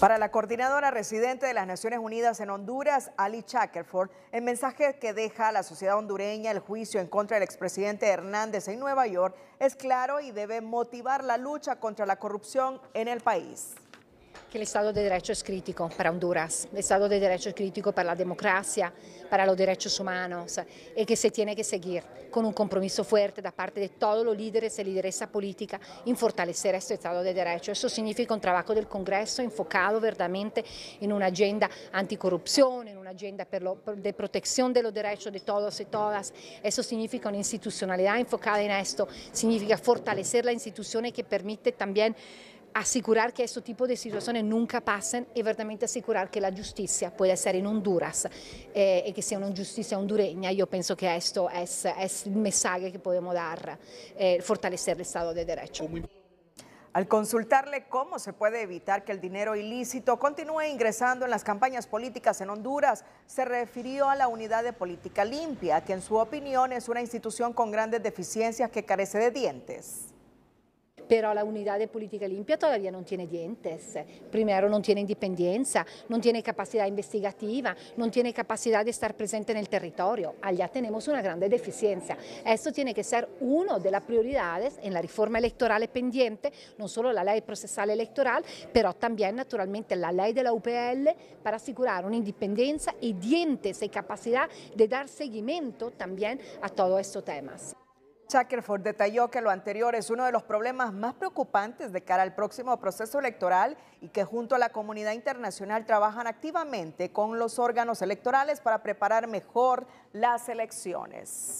Para la coordinadora residente de las Naciones Unidas en Honduras, Ali Chackerford, el mensaje que deja a la sociedad hondureña el juicio en contra del expresidente Hernández en Nueva York es claro y debe motivar la lucha contra la corrupción en el país. che el Estado de Derecho es crítico para Honduras, el Estado de Derecho es crítico para la democrazia, per i diritti umani e che se tiene che seguire con un compromesso fuerte da parte di tutti i leader e lideresa politica in fortalecere questo stato di Derecho. Questo significa un lavoro del congresso enfocado veramente in una agenda anticorrupción, en una agenda per lo, per, de protección de los derechos de todos y todas. Eso significa una institucionalidad enfocada en esto, significa fortalecere la institución que permite también asegurar que este tipo de situaciones nunca pasen y verdaderamente asegurar que la justicia pueda ser en Honduras eh, y que sea una justicia hondureña. Yo pienso que esto es, el mensaje que podemos dar, eh, fortalecer el Estado de Derecho. Al consultarle cómo se puede evitar que el dinero ilícito continúe ingresando en las campañas políticas en Honduras, se refirió a la Unidad de Política Limpia, que en su opinión es una institución con grandes deficiencias que carece de dientes. Pero la Unidad de Política limpia todavía no tiene dientes. Primero no tiene independencia, no tiene capacidad investigativa, no tiene capacidad de estar presente en el territorio. Allá tenemos una grande deficiencia. Esto tiene que ser una de las prioridades en la reforma electoral pendiente, no solo la ley procesal electoral, pero también naturalmente la ley de la UPL para asegurar una independencia y dientes y capacidad de dar seguimiento también a todos estos temas. Shackerford detalló que lo anterior es uno de los problemas más preocupantes de cara al próximo proceso electoral y que junto a la comunidad internacional trabajan activamente con los órganos electorales para preparar mejor las elecciones.